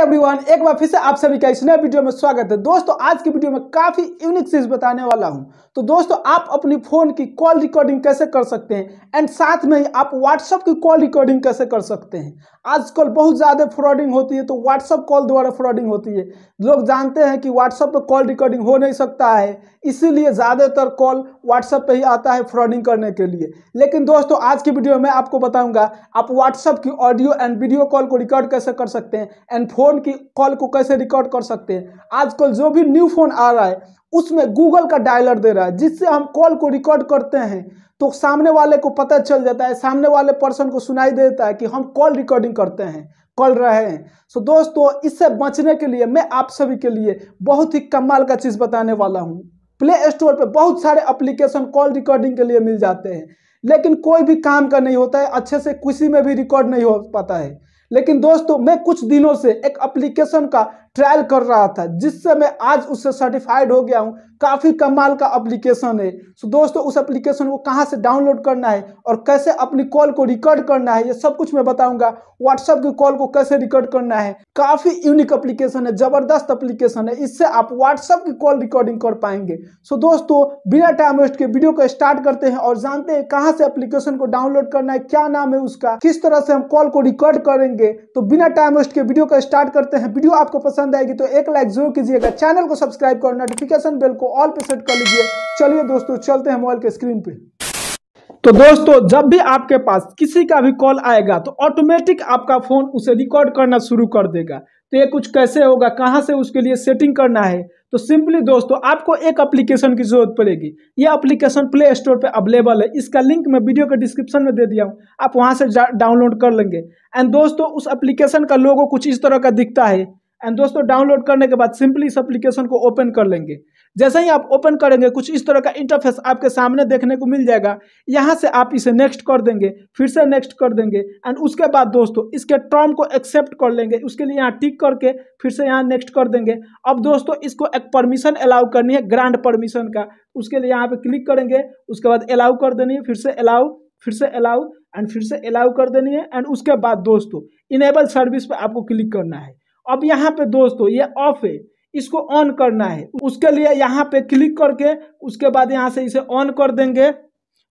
everyone एक बार फिर से आप सभी का इस नए वीडियो में स्वागत है दोस्तों आज की वीडियो में काफ़ी यूनिक चीज़ बताने वाला हूं तो दोस्तों आप अपनी फ़ोन की कॉल रिकॉर्डिंग कैसे कर सकते हैं एंड साथ में ही आप व्हाट्सएप की कॉल रिकॉर्डिंग कैसे कर सकते हैं आजकल बहुत ज़्यादा फ्रॉडिंग होती है तो व्हाट्सअप कॉल द्वारा फ्रॉडिंग होती है लोग जानते हैं कि व्हाट्सअप पर कॉल रिकॉर्डिंग हो नहीं सकता है इसीलिए ज़्यादातर कॉल व्हाट्सएप पर ही आता है फ्रॉडिंग करने के लिए लेकिन दोस्तों आज की वीडियो में आपको बताऊंगा आप व्हाट्सअप की ऑडियो एंड वीडियो कॉल को रिकॉर्ड कैसे कर सकते हैं एंड फ़ोन की कॉल को कैसे रिकॉर्ड कर सकते हैं आजकल जो भी न्यू फ़ोन आ रहा है उसमें गूगल का डायलर दे रहा है जिससे हम कॉल को रिकॉर्ड करते हैं तो सामने वाले को पता चल जाता है सामने वाले पर्सन को सुनाई देता है कि हम कॉल रिकॉर्डिंग करते हैं कॉल रहे हैं सो so, दोस्तों इससे बचने के लिए मैं आप सभी के लिए बहुत ही कमाल का चीज़ बताने वाला हूँ प्ले स्टोर पर बहुत सारे अप्लीकेशन कॉल रिकॉर्डिंग के लिए मिल जाते हैं लेकिन कोई भी काम का नहीं होता है अच्छे से किसी में भी रिकॉर्ड नहीं हो पाता है लेकिन दोस्तों मैं कुछ दिनों से एक एप्लीकेशन का ट्रायल कर रहा था जिससे मैं आज उससे सर्टिफाइड हो गया हूँ काफ़ी कमाल का एप्लीकेशन है सो दोस्तों उस एप्लीकेशन को कहाँ से डाउनलोड करना है और कैसे अपनी कॉल को रिकॉर्ड करना है ये सब कुछ मैं बताऊंगा व्हाट्सएप की कॉल को कैसे रिकॉर्ड करना है काफ़ी यूनिक अप्लीकेशन है ज़बरदस्त अप्लीकेशन है इससे आप व्हाट्सएप की कॉल रिकॉर्डिंग कर पाएंगे सो दोस्तों बिना टाइम वेस्ट के वीडियो को स्टार्ट करते हैं और जानते हैं कहाँ से अप्लीकेशन को डाउनलोड करना है क्या नाम है उसका किस तरह से हम कॉल को रिकॉर्ड करेंगे करेंगे तो बिना टाइम वेस्ट के वीडियो को स्टार्ट करते हैं वीडियो आपको पसंद आएगी तो एक लाइक जरूर कीजिएगा चैनल को सब्सक्राइब कर नोटिफिकेशन बेल को ऑल पे सेट कर लीजिए चलिए दोस्तों चलते हैं मोबाइल के स्क्रीन पर तो दोस्तों जब भी आपके पास किसी का भी कॉल आएगा तो ऑटोमेटिक आपका फ़ोन उसे रिकॉर्ड करना शुरू कर देगा तो ये कुछ कैसे होगा कहाँ से उसके लिए सेटिंग करना है तो सिंपली दोस्तों आपको एक एप्लीकेशन की जरूरत पड़ेगी ये एप्लीकेशन प्ले स्टोर पे अवेलेबल है इसका लिंक मैं वीडियो के डिस्क्रिप्शन में दे दिया हूँ आप वहाँ से डाउनलोड कर लेंगे एंड दोस्तों उस एप्लीकेशन का लोगो कुछ इस तरह का दिखता है एंड दोस्तों डाउनलोड करने के बाद सिंपली इस एप्लीकेशन को ओपन कर लेंगे जैसे ही आप ओपन करेंगे कुछ इस तरह का इंटरफेस आपके सामने देखने को मिल जाएगा यहाँ से आप इसे नेक्स्ट कर देंगे फिर से नेक्स्ट कर देंगे एंड उसके बाद दोस्तों इसके टर्म को एक्सेप्ट कर लेंगे उसके लिए यहाँ टिक करके फिर से यहाँ नेक्स्ट कर देंगे अब दोस्तों इसको एक परमिशन अलाउ करनी है ग्रांड परमिशन का उसके लिए यहाँ पर क्लिक करेंगे उसके बाद अलाउ कर देनी है फिर से अलाउ फिर से अलाउ एंड फिर से अलाउ कर देनी है एंड उसके बाद दोस्तों इनेबल सर्विस पर आपको क्लिक करना है अब यहाँ पे दोस्तों ये ऑफ है इसको ऑन करना है उसके लिए यहाँ पे क्लिक करके उसके बाद यहाँ से इसे ऑन कर देंगे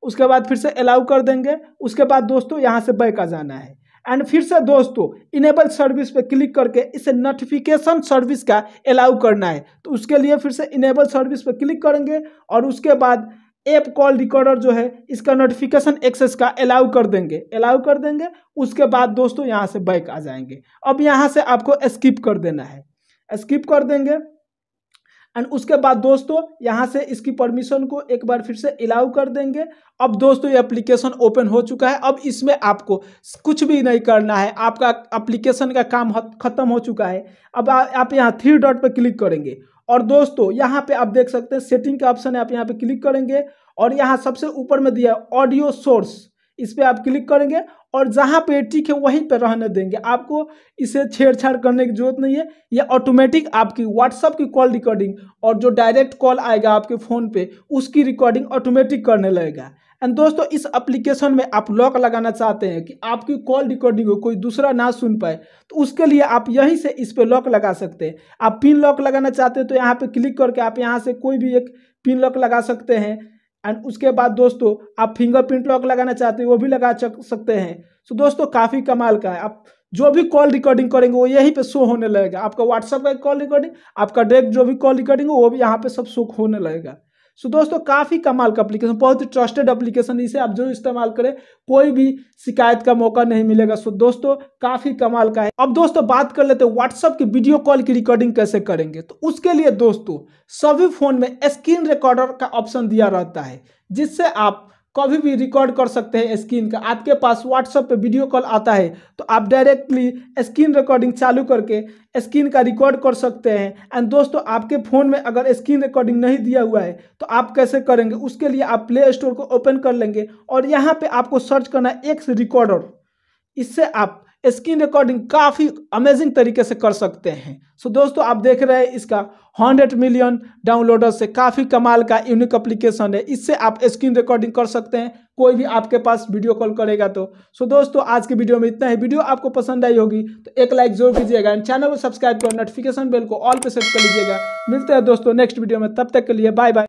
उसके बाद फिर से अलाउ कर देंगे उसके बाद दोस्तों यहाँ से बैक आ जाना है एंड फिर से दोस्तों इनेबल सर्विस पे क्लिक करके इसे नोटिफिकेशन सर्विस का अलाउ करना है तो उसके लिए फिर से इनेबल सर्विस पे क्लिक करेंगे और उसके बाद ऐप कॉल रिकॉर्डर जो है इसका नोटिफिकेशन एक्सेस का अलाउ कर देंगे अलाउ कर देंगे उसके बाद दोस्तों यहाँ से बैक आ जाएंगे अब यहाँ से आपको स्किप कर देना है स्किप कर देंगे एंड उसके बाद दोस्तों यहाँ से इसकी परमिशन को एक बार फिर से अलाउ कर देंगे अब दोस्तों ये एप्लीकेशन ओपन हो चुका है अब इसमें आपको कुछ भी नहीं करना है आपका एप्लीकेशन का काम खत्म हो चुका है अब आ, आप यहाँ थ्री डॉट पर क्लिक करेंगे और दोस्तों यहाँ पे आप देख सकते हैं सेटिंग का ऑप्शन है आप यहाँ पे क्लिक करेंगे और यहाँ सबसे ऊपर में दिया ऑडियो सोर्स इस पर आप क्लिक करेंगे और जहाँ पे टिक है वहीं पे रहने देंगे आपको इसे छेड़छाड़ करने की जरूरत नहीं है ये ऑटोमेटिक आपकी व्हाट्सअप की कॉल रिकॉर्डिंग और जो डायरेक्ट कॉल आएगा आपके फ़ोन पे उसकी रिकॉर्डिंग ऑटोमेटिक करने लगेगा एंड दोस्तों इस एप्लीकेशन में आप लॉक लगाना चाहते हैं कि आपकी कॉल रिकॉर्डिंग को कोई दूसरा ना सुन पाए तो उसके लिए आप यहीं से इस पर लॉक लगा सकते हैं आप पिन लॉक लगाना चाहते हैं तो यहाँ पर क्लिक करके आप यहाँ से कोई भी एक पिन लॉक लगा सकते हैं एंड उसके बाद दोस्तों आप फिंगरप्रिंट लॉक लगाना चाहते हो वो भी लगा सकते हैं सो दोस्तों काफ़ी कमाल का है आप जो भी कॉल रिकॉर्डिंग करेंगे वो यहीं पे शो होने लगेगा आपका व्हाट्सएप का कॉल रिकॉर्डिंग आपका डायरेक्ट जो भी कॉल रिकॉर्डिंग हो वो भी यहाँ पे सब शो होने लगेगा सो so, दोस्तों काफ़ी कमाल का एप्लीकेशन बहुत ही ट्रस्टेड एप्लीकेशन इसे आप जरूर इस्तेमाल करें कोई भी शिकायत का मौका नहीं मिलेगा सो so, दोस्तों काफ़ी कमाल का है अब दोस्तों बात कर लेते हैं व्हाट्सअप की वीडियो कॉल की रिकॉर्डिंग कैसे करेंगे तो उसके लिए दोस्तों सभी फ़ोन में स्क्रीन रिकॉर्डर का ऑप्शन दिया रहता है जिससे आप कभी भी रिकॉर्ड कर सकते हैं स्क्रीन का आपके पास व्हाट्सअप पे वीडियो कॉल आता है तो आप डायरेक्टली स्क्रीन रिकॉर्डिंग चालू करके स्क्रीन का रिकॉर्ड कर सकते हैं एंड दोस्तों आपके फ़ोन में अगर स्क्रीन रिकॉर्डिंग नहीं दिया हुआ है तो आप कैसे करेंगे उसके लिए आप प्ले स्टोर को ओपन कर लेंगे और यहाँ पर आपको सर्च करना है एक्स रिकॉर्डर इससे आप स्क्रीन रिकॉर्डिंग काफ़ी अमेजिंग तरीके से कर सकते हैं सो so, दोस्तों आप देख रहे हैं इसका 100 मिलियन डाउनलोडर से काफ़ी कमाल का यूनिक अप्लीकेशन है इससे आप स्क्रीन रिकॉर्डिंग कर सकते हैं कोई भी आपके पास वीडियो कॉल करेगा तो सो so, दोस्तों आज के वीडियो में इतना ही वीडियो आपको पसंद आई होगी तो एक लाइक जरूर कीजिएगा एंड चैनल को सब्सक्राइब कर नोटिफिकेशन बेल को ऑल पर सेट कर लीजिएगा मिलते हैं दोस्तों नेक्स्ट वीडियो में तब तक के लिए बाय बाय